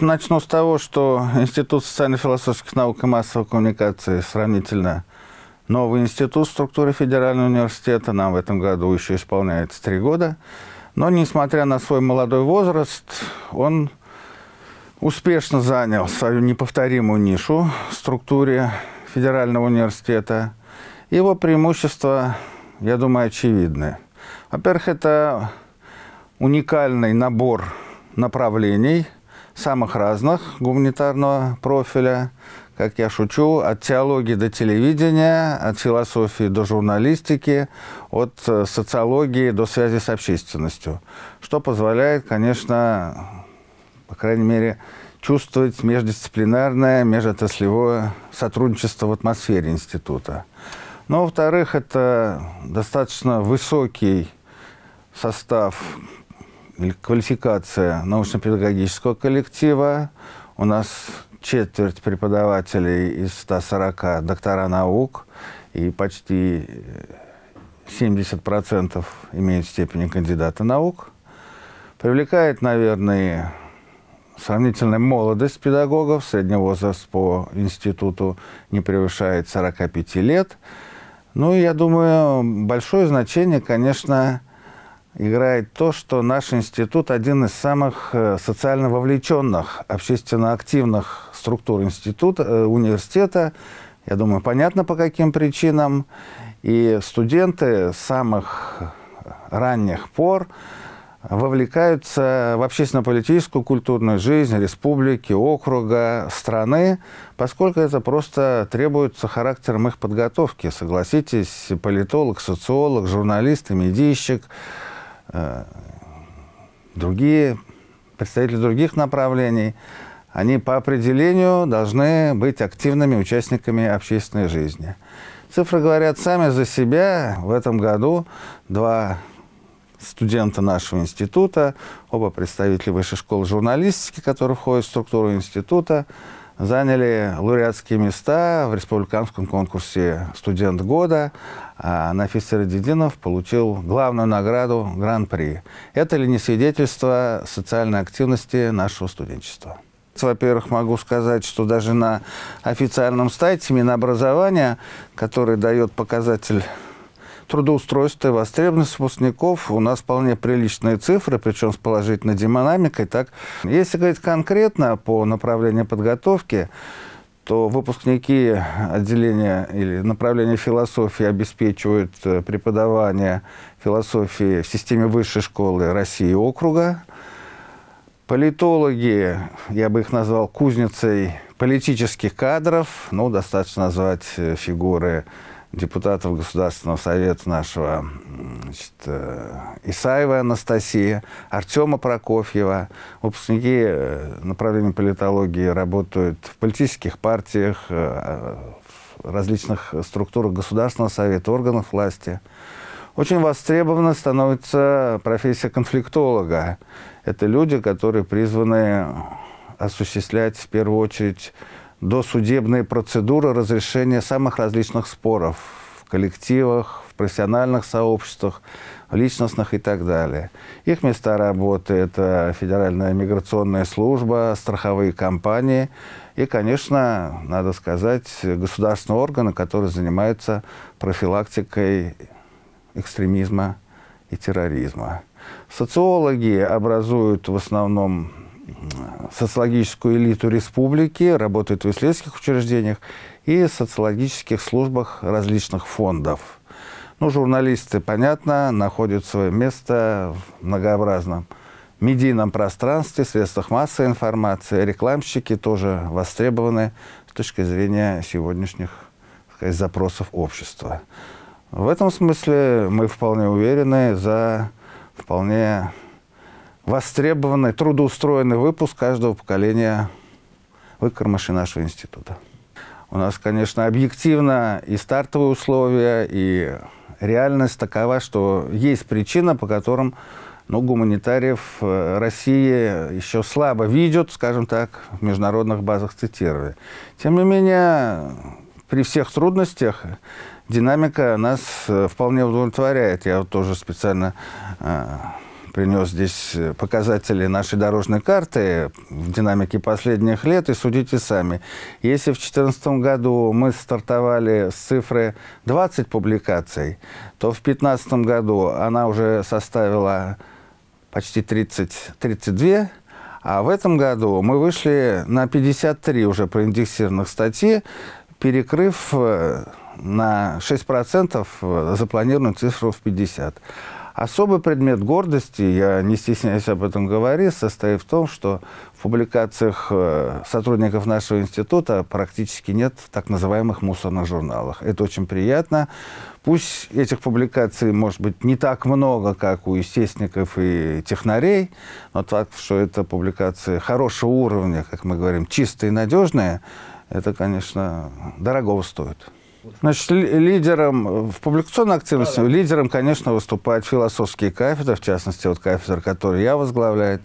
Начну с того, что Институт социально-философских наук и массовой коммуникации сравнительно новый институт структуры Федерального университета. Нам в этом году еще исполняется три года. Но, несмотря на свой молодой возраст, он успешно занял свою неповторимую нишу в структуре Федерального университета. Его преимущества, я думаю, очевидны. Во-первых, это уникальный набор направлений – самых разных гуманитарного профиля, как я шучу, от теологии до телевидения, от философии до журналистики, от э, социологии до связи с общественностью, что позволяет, конечно, по крайней мере, чувствовать междисциплинарное, межотраслевое сотрудничество в атмосфере института. Но, ну, во-вторых, это достаточно высокий состав квалификация научно-педагогического коллектива. У нас четверть преподавателей из 140 доктора наук и почти 70% э, имеют степени кандидата наук. Привлекает, наверное, сравнительная молодость педагогов. Средний возраст по институту не превышает 45 лет. Ну, я думаю, большое значение, конечно, играет то, что наш институт один из самых э, социально вовлеченных, общественно активных структур института, э, университета. Я думаю, понятно по каким причинам. И студенты с самых ранних пор вовлекаются в общественно-политическую культурную жизнь республики, округа, страны, поскольку это просто требуется характером их подготовки. Согласитесь, политолог, социолог, журналист и медийщик – Э, другие представители других направлений, они по определению должны быть активными участниками общественной жизни. Цифры говорят сами за себя. В этом году два студента нашего института, оба представители Высшей школы журналистики, которые входят в структуру института, заняли лауреатские места в республиканском конкурсе «Студент года». А Нафис Середидинов получил главную награду «Гран-при». Это ли не свидетельство социальной активности нашего студенчества? Во-первых, могу сказать, что даже на официальном сайте Минобразования, который дает показатель трудоустройства и востребованность выпускников у нас вполне приличные цифры, причем с положительной динамикой. Так, если говорить конкретно по направлению подготовки, то выпускники отделения или направления философии обеспечивают э, преподавание философии в системе высшей школы России и округа. Политологи, я бы их назвал кузницей политических кадров, ну, достаточно назвать э, фигуры депутатов Государственного совета нашего значит, э, Исаева Анастасия, Артема Прокофьева. Выпускники э, направления политологии работают в политических партиях, э, в различных структурах Государственного совета, органов власти. Очень востребована становится профессия конфликтолога. Это люди, которые призваны осуществлять в первую очередь досудебные процедуры разрешения самых различных споров в коллективах, в профессиональных сообществах, личностных и так далее. Их места работы – это Федеральная миграционная служба, страховые компании и, конечно, надо сказать, государственные органы, которые занимаются профилактикой экстремизма и терроризма. Социологи образуют в основном социологическую элиту республики, работает в исследовательских учреждениях и социологических службах различных фондов. Ну, журналисты, понятно, находят свое место в многообразном медийном пространстве, средствах массовой информации, рекламщики тоже востребованы с точки зрения сегодняшних сказать, запросов общества. В этом смысле мы вполне уверены за вполне востребованный, трудоустроенный выпуск каждого поколения выкормышей нашего института. У нас, конечно, объективно и стартовые условия, и реальность такова, что есть причина, по которым ну, гуманитариев э, России еще слабо видят, скажем так, в международных базах цитирования. Тем не менее, при всех трудностях динамика нас э, вполне удовлетворяет. Я вот тоже специально э, принес здесь э, показатели нашей дорожной карты в динамике последних лет, и судите сами. Если в 2014 году мы стартовали с цифры 20 публикаций, то в 2015 году она уже составила почти 30, 32 а в этом году мы вышли на 53 уже проиндексированных статьи, перекрыв э, на 6% э, запланированную цифру в 50. Особый предмет гордости, я не стесняюсь об этом говорить, состоит в том, что в публикациях э, сотрудников нашего института практически нет так называемых мусорных журналов. Это очень приятно. Пусть этих публикаций, может быть, не так много, как у естественников и технарей, но так, что это публикации хорошего уровня, как мы говорим, чистые и надежные, это, конечно, дорого стоит. Значит, лидером э, в публикационной активности, да, да. лидером, конечно, выступают философские кафедры, в частности, вот кафедра, которую я возглавляю.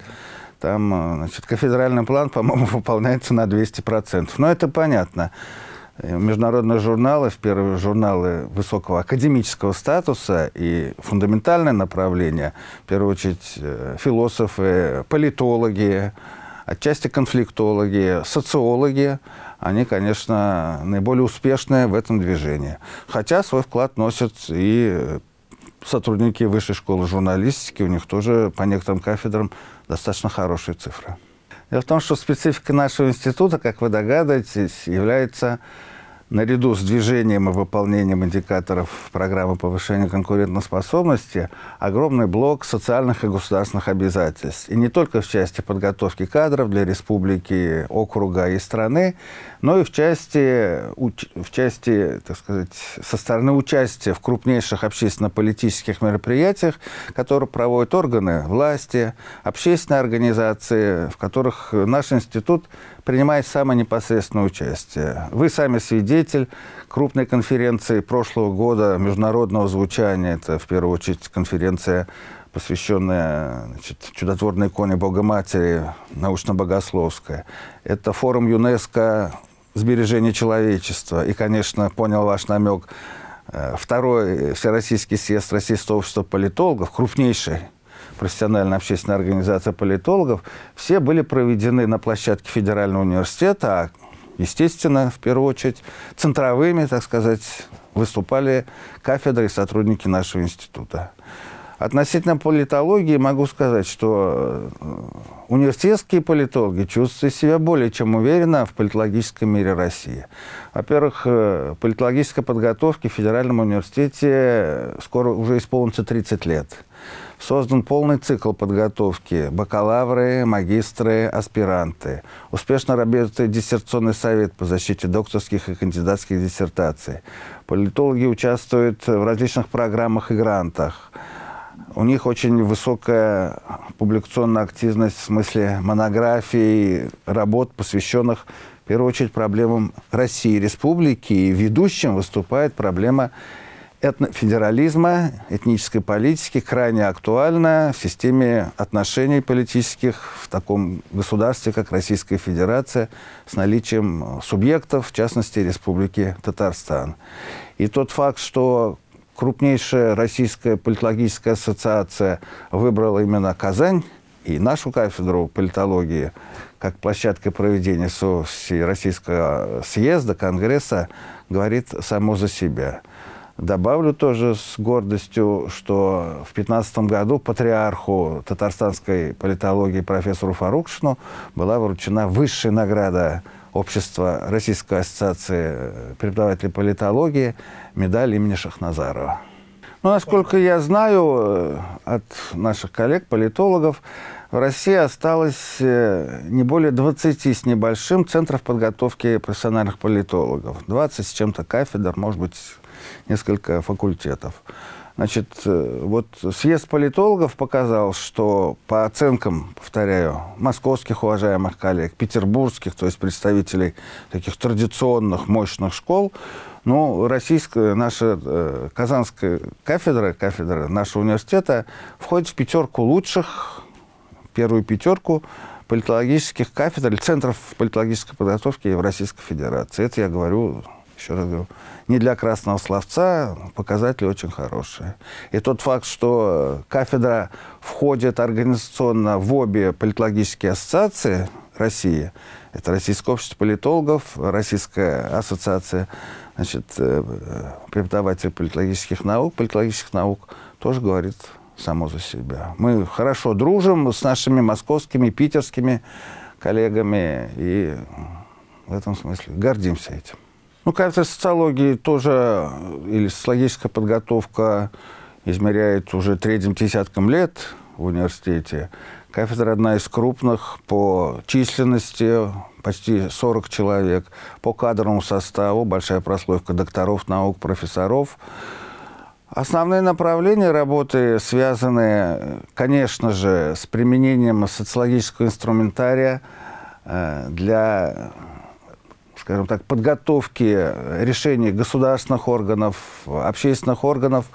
Там, э, значит, кафедральный план, по-моему, выполняется на 200%. Но это понятно. Э, международные журналы, в первые журналы высокого академического статуса и фундаментальное направление, в первую очередь философы, политологи, отчасти конфликтологи, социологи, они, конечно, наиболее успешные в этом движении. Хотя свой вклад носят и сотрудники Высшей школы журналистики, у них тоже по некоторым кафедрам достаточно хорошие цифры. Дело в том, что специфика нашего института, как вы догадаетесь, является наряду с движением и выполнением индикаторов программы повышения конкурентоспособности огромный блок социальных и государственных обязательств. И не только в части подготовки кадров для республики, округа и страны, но и в части, в части так сказать, со стороны участия в крупнейших общественно-политических мероприятиях, которые проводят органы власти, общественные организации, в которых наш институт принимает самое непосредственное участие. Вы сами свидетель крупной конференции прошлого года международного звучания. Это, в первую очередь, конференция посвященная значит, чудотворной иконе Бога Матери, научно-богословская. Это форум ЮНЕСКо сбережения человечества. И, конечно, понял ваш намек. Э, второй Всероссийский съезд Российского общества политологов, крупнейший профессиональная общественная организация политологов, все были проведены на площадке Федерального университета, а, естественно, в первую очередь, центровыми, так сказать, выступали кафедры и сотрудники нашего института. Относительно политологии могу сказать, что э, университетские политологи чувствуют себя более чем уверенно в политологическом мире России. Во-первых, э, политологической подготовке в Федеральном университете э, скоро уже исполнится 30 лет. Создан полный цикл подготовки – бакалавры, магистры, аспиранты. Успешно работает диссертационный совет по защите докторских и кандидатских диссертаций. Политологи участвуют в различных программах и грантах – у них очень высокая публикационная активность в смысле монографий, работ, посвященных, в первую очередь, проблемам России, республики. И ведущим выступает проблема этнофедерализма, этнической политики, крайне актуальна в системе отношений политических в таком государстве, как Российская Федерация, с наличием субъектов, в частности, Республики Татарстан. И тот факт, что крупнейшая российская политологическая ассоциация выбрала именно Казань и нашу кафедру политологии как площадкой проведения Российского съезда, Конгресса, говорит само за себя. Добавлю тоже с гордостью, что в 2015 году патриарху татарстанской политологии профессору Фарукшину была вручена высшая награда общества Российской ассоциации э, преподавателей политологии медаль имени Шахназарова. Ну, насколько я знаю э, от наших коллег, политологов, в России осталось э, не более 20 с небольшим центров подготовки профессиональных политологов. 20 с чем-то кафедр, может быть, несколько факультетов. Значит, э, вот съезд политологов показал, что по оценкам, повторяю, московских уважаемых коллег, петербургских, то есть представителей таких традиционных мощных школ, ну, российская, наша э, казанская кафедра, кафедра нашего университета входит в пятерку лучших, первую пятерку политологических кафедр или центров политологической подготовки в Российской Федерации. Это я говорю, еще раз говорю, не для красного словца показатели очень хорошие. И тот факт, что кафедра входит организационно в обе политологические ассоциации России, это Российское общество политологов, Российская ассоциация значит, э, преподавателей политологических наук, политологических наук, тоже говорит само за себя. Мы хорошо дружим с нашими московскими, питерскими коллегами и в этом смысле гордимся этим. Ну, кажется, социологии тоже, э, или социологическая подготовка измеряет уже третьим десятком лет в университете. Кафедра одна из крупных по численности, почти 40 человек, по кадровому составу, большая прослойка докторов наук, профессоров. Основные направления работы связаны, конечно же, с применением социологического инструментария э, для скажем так, подготовки решений государственных органов, общественных органов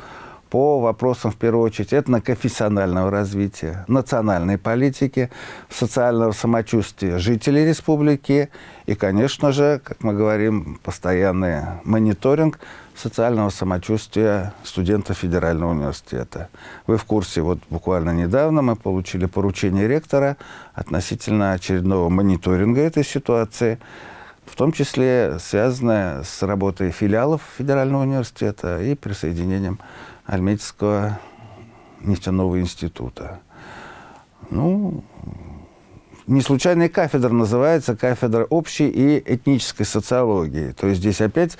по вопросам, в первую очередь, это этноконфессионального развития, национальной политики, социального самочувствия жителей республики и, конечно же, как мы говорим, постоянный мониторинг социального самочувствия студентов Федерального университета. Вы в курсе, вот буквально недавно мы получили поручение ректора относительно очередного мониторинга этой ситуации – в том числе связанная с работой филиалов Федерального университета и присоединением Альметьевского нефтяного института. Ну, не случайно кафедра называется кафедра общей и этнической социологии. То есть здесь опять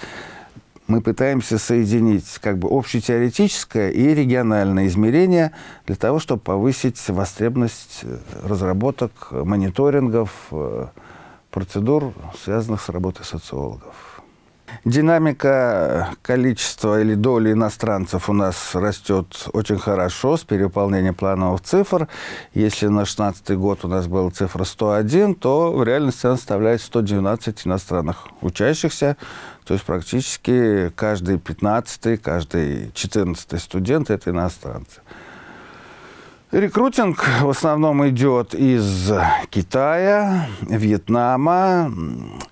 мы пытаемся соединить как бы общетеоретическое и региональное измерение для того, чтобы повысить востребность разработок, мониторингов, э, процедур, связанных с работой социологов. Динамика количества или доли иностранцев у нас растет очень хорошо с переполнением плановых цифр. Если на 2016 год у нас была цифра 101, то в реальности она составляет 119 иностранных учащихся. То есть практически каждый 15, каждый 14 студент – это иностранцы. Рекрутинг в основном идет из Китая, Вьетнама,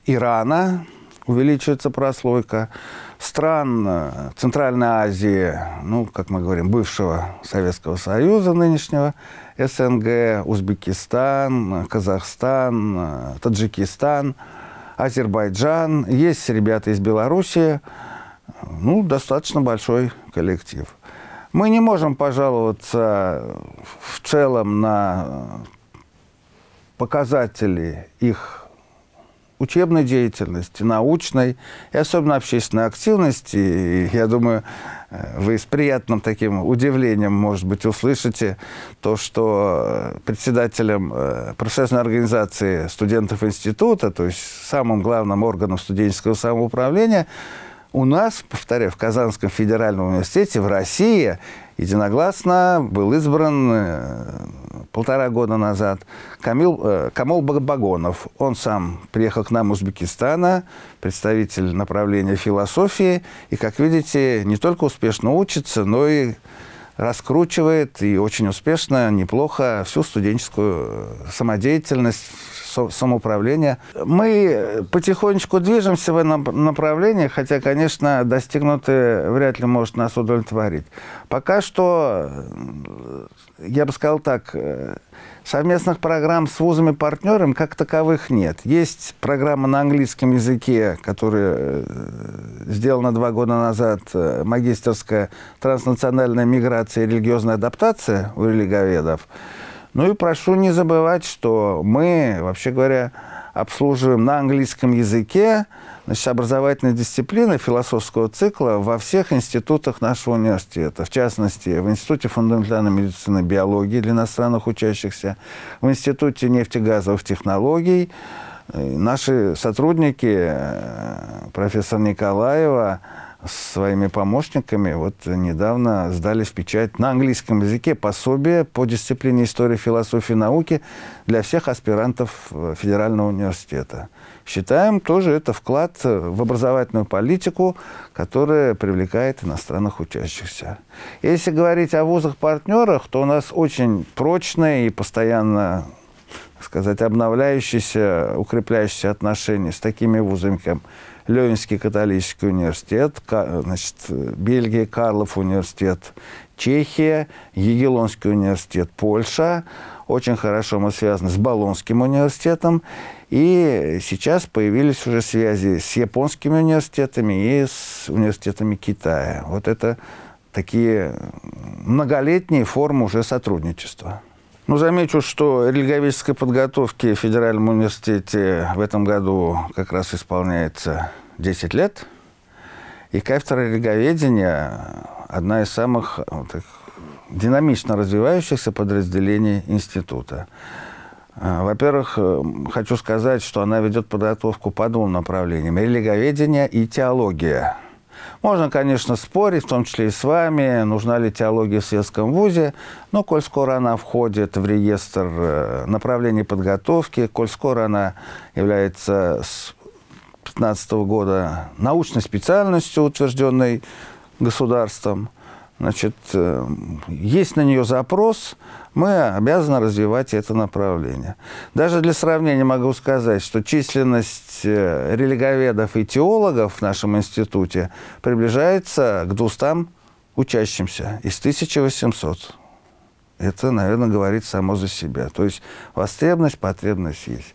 Ирана, увеличивается прослойка, стран э, Центральной Азии, ну, как мы говорим, бывшего Советского Союза нынешнего, СНГ, Узбекистан, Казахстан, э, Таджикистан, Азербайджан. Есть ребята из Белоруссии, ну, достаточно большой коллектив – мы не можем пожаловаться в целом на показатели их учебной деятельности, научной и особенно общественной активности. И я думаю, вы с приятным таким удивлением, может быть, услышите то, что председателем э, профессиональной организации студентов института, то есть самым главным органом студенческого самоуправления, у нас, повторяю, в Казанском федеральном университете, в России, единогласно был избран э, полтора года назад Камил, э, Камол Багбагонов. Он сам приехал к нам из Узбекистана, представитель направления философии. И, как видите, не только успешно учится, но и раскручивает и очень успешно, неплохо всю студенческую э, самодеятельность, самоуправление. Мы потихонечку движемся в этом направлении, хотя, конечно, достигнутое вряд ли может нас удовлетворить. Пока что э, я бы сказал так, э, совместных программ с вузами-партнерами как таковых нет. Есть программа на английском языке, которая э, сделана два года назад, э, магистерская транснациональная миграция и религиозная адаптация у религоведов. Ну и прошу не забывать, что мы, вообще говоря, обслуживаем на английском языке значит, образовательная дисциплины философского цикла во всех институтах нашего университета. В частности, в Институте фундаментальной медицины и биологии для иностранных учащихся, в Институте нефтегазовых технологий. Э, наши сотрудники, э, профессор Николаева, с своими помощниками вот недавно сдали в печать на английском языке пособие по дисциплине истории, философии, науки для всех аспирантов э, Федерального университета. Считаем тоже это вклад э, в образовательную политику, которая привлекает иностранных учащихся. Если говорить о вузах-партнерах, то у нас очень прочные и постоянно сказать, обновляющиеся, укрепляющиеся отношения с такими вузами, как Левинский католический университет, значит, Бельгия, Карлов университет, Чехия, Егелонский университет, Польша. Очень хорошо мы связаны с Болонским университетом. И сейчас появились уже связи с японскими университетами и с университетами Китая. Вот это такие многолетние формы уже сотрудничества. Ну, замечу, что религиоведческой подготовки в Федеральном университете в этом году как раз исполняется 10 лет. И кафедра религоведения одна из самых э, так, динамично развивающихся подразделений института. Э, во-первых, э, хочу сказать, что она ведет подготовку по двум направлениям – религоведение и теология – можно, конечно, спорить, в том числе и с вами, нужна ли теология в светском вузе, но коль скоро она входит в реестр э, направлений подготовки, коль скоро она является с 2015 года научной специальностью, утвержденной государством, значит, э, есть на нее запрос – мы обязаны развивать это направление. Даже для сравнения могу сказать, что численность э, религоведов и теологов в нашем институте приближается к 200 учащимся из 1800. Это, наверное, говорит само за себя. То есть востребность, потребность есть.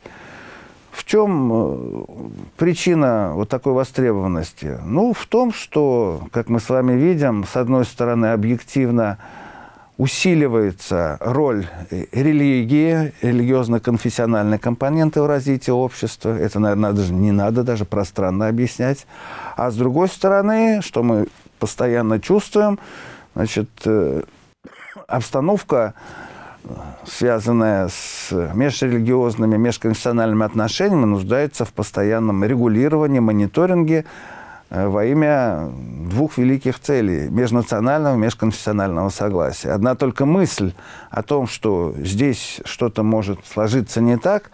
В чем э, причина вот такой востребованности? Ну, в том, что, как мы с вами видим, с одной стороны, объективно – усиливается роль религии, религиозно конфессиональной компоненты в развитии общества. Это, наверное, даже не надо даже пространно объяснять. А с другой стороны, что мы постоянно чувствуем, значит, э, обстановка, э, связанная с межрелигиозными, межконфессиональными отношениями, нуждается в постоянном регулировании, мониторинге, Э, во имя двух великих целей – межнационального и межконфессионального согласия. Одна только мысль о том, что здесь что-то может сложиться не так,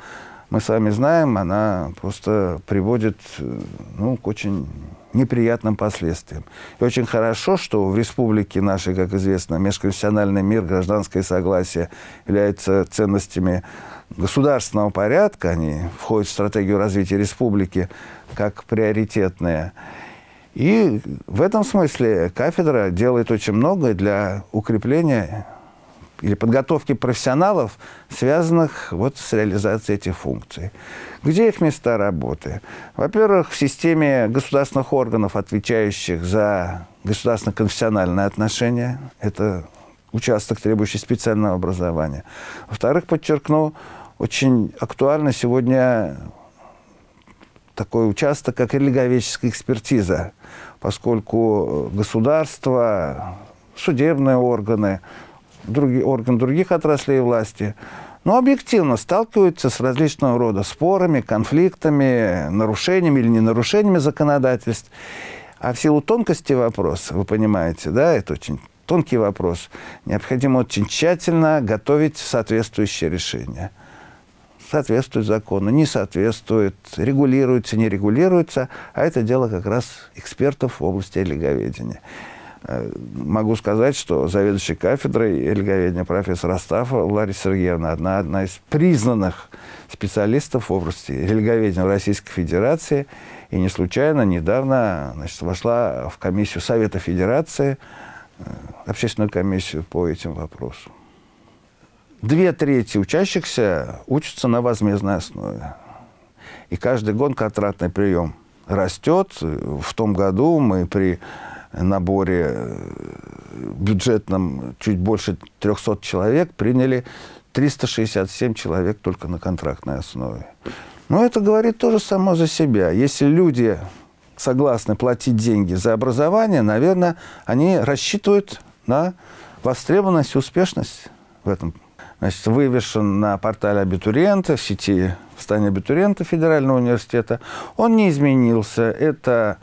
мы с вами знаем, она просто приводит э, ну, к очень неприятным последствиям. И очень хорошо, что в республике нашей, как известно, межконфессиональный мир, гражданское согласие являются ценностями государственного порядка, они входят в стратегию развития республики как приоритетные – и в этом смысле кафедра делает очень многое для укрепления или подготовки профессионалов, связанных вот с реализацией этих функций. Где их места работы? Во-первых, в системе государственных органов, отвечающих за государственно-конфессиональные отношения. Это участок, требующий специального образования. Во-вторых, подчеркну, очень актуально сегодня такой участок, как лиговеческая экспертиза, поскольку государство, судебные органы, другие, органы других отраслей власти но ну, объективно сталкиваются с различного рода спорами, конфликтами, нарушениями или ненарушениями законодательств. А в силу тонкости вопроса, вы понимаете, да, это очень тонкий вопрос, необходимо очень тщательно готовить соответствующее решение соответствует закону, не соответствует, регулируется, не регулируется, а это дело как раз экспертов в области лиговедения. Э, могу сказать, что заведующая кафедрой лиговедения профессор Астафа Лариса Сергеевна одна, одна из признанных специалистов в области лиговедения в Российской Федерации. И не случайно недавно значит, вошла в комиссию Совета Федерации, э, общественную комиссию по этим вопросам две трети учащихся учатся на возмездной основе. И каждый год контрактный прием растет. В том году мы при наборе э, бюджетном чуть больше 300 человек приняли 367 человек только на контрактной основе. Но это говорит тоже само за себя. Если люди согласны платить деньги за образование, наверное, они рассчитывают на востребованность и успешность в этом значит, вывешен на портале абитуриента, в сети в стане абитуриента Федерального университета. Он не изменился. Это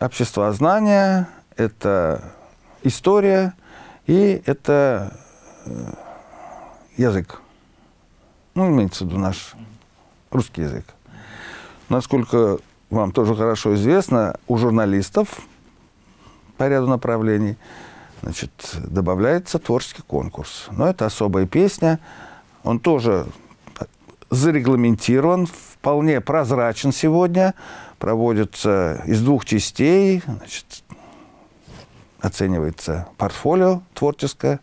общество знания, это история и это э, язык. Ну, имеется в виду наш русский язык. Насколько вам тоже хорошо известно, у журналистов по ряду направлений – значит, добавляется творческий конкурс. Но это особая песня. Он тоже зарегламентирован, вполне прозрачен сегодня. Проводится из двух частей. Значит, оценивается портфолио творческое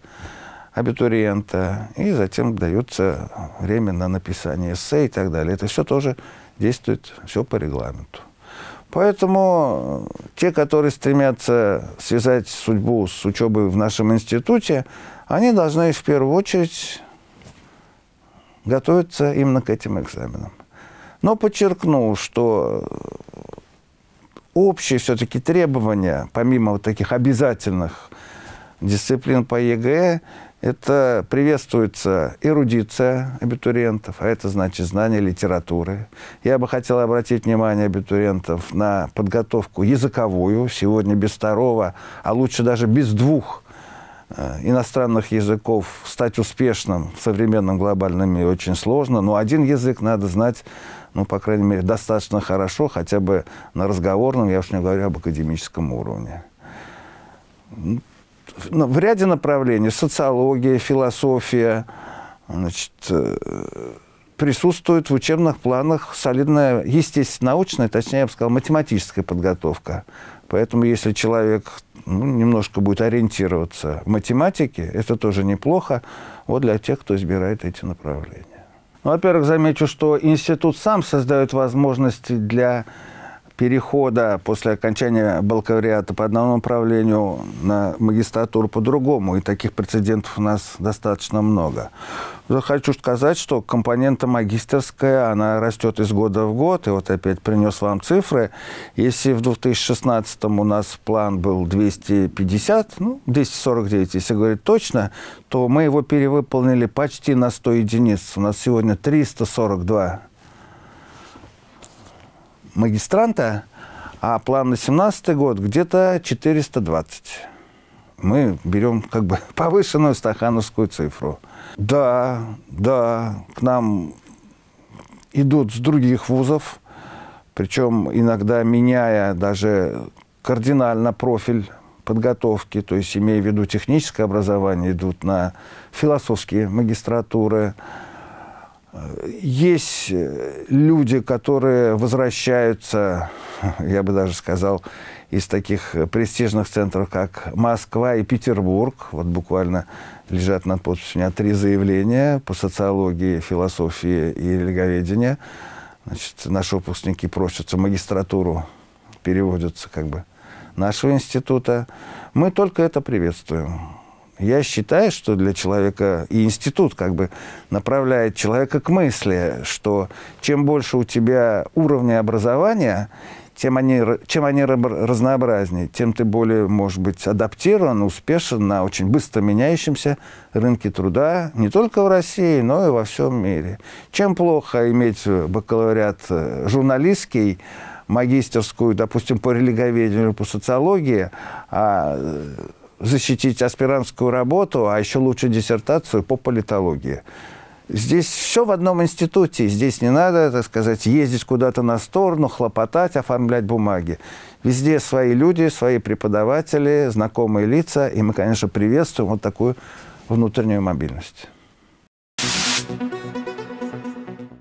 абитуриента, и затем дается время на написание эссе и так далее. Это все тоже действует, все по регламенту. Поэтому э, те, которые стремятся связать судьбу с учебой в нашем институте, они должны в первую очередь готовиться именно к этим экзаменам. Но подчеркну, что э, общие все-таки требования, помимо вот таких обязательных дисциплин по ЕГЭ, это приветствуется эрудиция абитуриентов, а это значит знание литературы. Я бы хотел обратить внимание абитуриентов на подготовку языковую, сегодня без второго, а лучше даже без двух э, иностранных языков стать успешным в современном глобальном мире очень сложно, но один язык надо знать, ну, по крайней мере, достаточно хорошо, хотя бы на разговорном, я уж не говорю об академическом уровне в ряде направлений, социология, философия, значит, э, присутствует в учебных планах солидная, естественно, научная, точнее, я бы сказал, математическая подготовка. Поэтому если человек ну, немножко будет ориентироваться в математике, это тоже неплохо вот для тех, кто избирает эти направления. Ну, во-первых, замечу, что институт сам создает возможности для перехода после окончания бакалавриата по одному направлению на магистратуру по другому. И таких прецедентов у нас достаточно много. Но хочу сказать, что компонента магистерская, она растет из года в год. И вот опять принес вам цифры. Если в 2016 у нас план был 250, ну, 249, если говорить точно, то мы его перевыполнили почти на 100 единиц. У нас сегодня 342 магистранта, а план на 2017 год где-то 420. Мы берем как бы повышенную стахановскую цифру. Да, да, к нам идут с других вузов, причем иногда меняя даже кардинально профиль подготовки, то есть имея в виду техническое образование, идут на философские магистратуры, есть э, люди, которые возвращаются, я бы даже сказал, из таких э, престижных центров, как Москва и Петербург. Вот буквально лежат над подписью у меня три заявления по социологии, философии и религоведению. Значит, наши выпускники просятся в магистратуру, переводятся как бы нашего института. Мы только это приветствуем. Я считаю, что для человека, и институт как бы направляет человека к мысли, что чем больше у тебя уровня образования, тем они, чем они разнообразнее, тем ты более, может быть, адаптирован, успешен на очень быстро меняющемся рынке труда, не только в России, но и во всем мире. Чем плохо иметь бакалавриат э, журналистский, магистерскую, допустим, по религоведению, по социологии, а э, защитить аспирантскую работу, а еще лучше диссертацию по политологии. Здесь все в одном институте. Здесь не надо, так сказать, ездить куда-то на сторону, хлопотать, оформлять бумаги. Везде свои люди, свои преподаватели, знакомые лица. И мы, конечно, приветствуем вот такую внутреннюю мобильность.